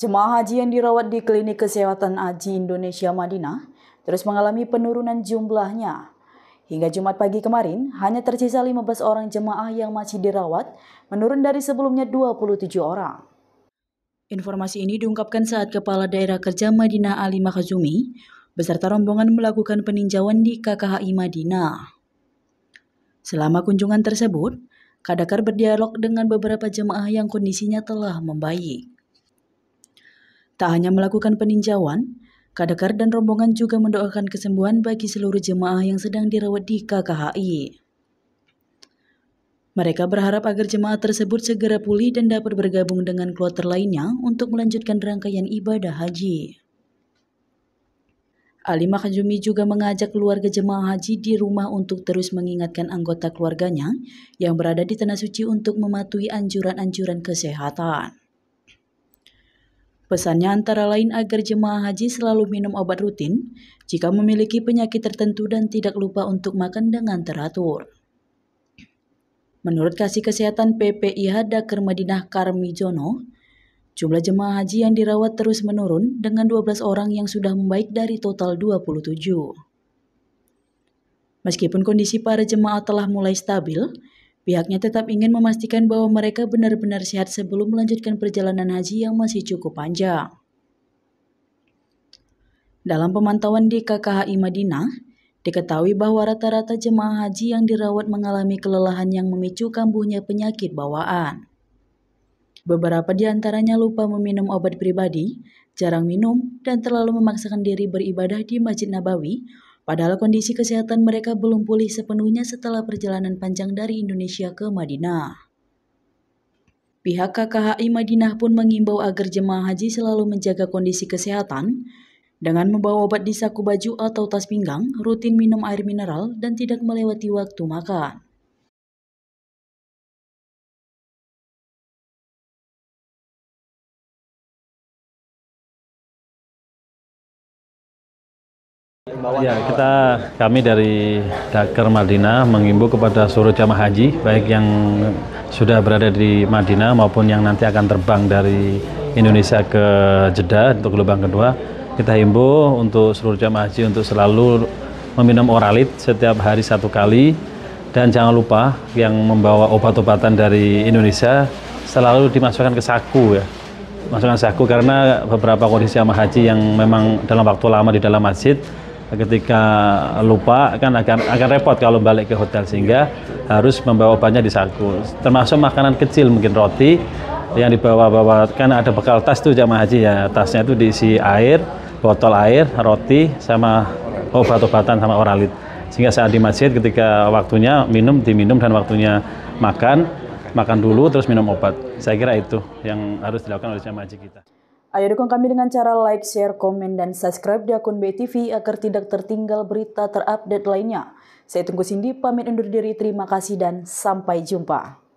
Jemaah haji yang dirawat di Klinik Kesehatan Haji Indonesia Madinah terus mengalami penurunan jumlahnya. Hingga Jumat pagi kemarin, hanya tersisa 15 orang jemaah yang masih dirawat, menurun dari sebelumnya 27 orang. Informasi ini diungkapkan saat Kepala Daerah Kerja Madinah Ali Makazumi beserta rombongan melakukan peninjauan di KKHI Madinah. Selama kunjungan tersebut, Kadakar berdialog dengan beberapa jemaah yang kondisinya telah membaik. Tak hanya melakukan peninjauan, Kadakar dan rombongan juga mendoakan kesembuhan bagi seluruh jemaah yang sedang dirawat di KKHI. Mereka berharap agar jemaah tersebut segera pulih dan dapat bergabung dengan kloter lainnya untuk melanjutkan rangkaian ibadah haji. Ali Mahajumi juga mengajak keluarga jemaah haji di rumah untuk terus mengingatkan anggota keluarganya yang berada di Tanah Suci untuk mematuhi anjuran-anjuran kesehatan. Pesannya antara lain agar jemaah haji selalu minum obat rutin jika memiliki penyakit tertentu dan tidak lupa untuk makan dengan teratur. Menurut Kasih Kesehatan PPIH Dakar Madinah Jono, jumlah jemaah haji yang dirawat terus menurun dengan 12 orang yang sudah membaik dari total 27. Meskipun kondisi para jemaah telah mulai stabil, Pihaknya tetap ingin memastikan bahwa mereka benar-benar sehat sebelum melanjutkan perjalanan haji yang masih cukup panjang. Dalam pemantauan di KKHI Madinah, diketahui bahwa rata-rata jemaah haji yang dirawat mengalami kelelahan yang memicu kambuhnya penyakit bawaan. Beberapa di antaranya lupa meminum obat pribadi, jarang minum, dan terlalu memaksakan diri beribadah di Masjid Nabawi Padahal kondisi kesehatan mereka belum pulih sepenuhnya setelah perjalanan panjang dari Indonesia ke Madinah. Pihak KKHI Madinah pun mengimbau agar jemaah haji selalu menjaga kondisi kesehatan dengan membawa obat di saku baju atau tas pinggang, rutin minum air mineral, dan tidak melewati waktu makan. Ya, kita kami dari Dakar Madinah mengimbau kepada seluruh jamaah haji baik yang sudah berada di Madinah maupun yang nanti akan terbang dari Indonesia ke Jeddah untuk gelombang kedua. Kita himbau untuk seluruh jamaah haji untuk selalu meminum oralit setiap hari satu kali dan jangan lupa yang membawa obat-obatan dari Indonesia selalu dimasukkan ke saku ya masukkan saku karena beberapa kondisi jamaah haji yang memang dalam waktu lama di dalam masjid ketika lupa kan akan akan repot kalau balik ke hotel sehingga harus membawa banyak di saku termasuk makanan kecil mungkin roti yang dibawa-bawa kan ada bekal tas tuh jamaah haji ya tasnya itu diisi air botol air roti sama obat-obatan sama oralit sehingga saat di masjid ketika waktunya minum diminum dan waktunya makan makan dulu terus minum obat saya kira itu yang harus dilakukan oleh jamaah haji kita Ayo dukung kami dengan cara like, share, komen, dan subscribe di akun BTV agar tidak tertinggal berita terupdate lainnya. Saya Tunggu Cindy, pamit undur diri, terima kasih dan sampai jumpa.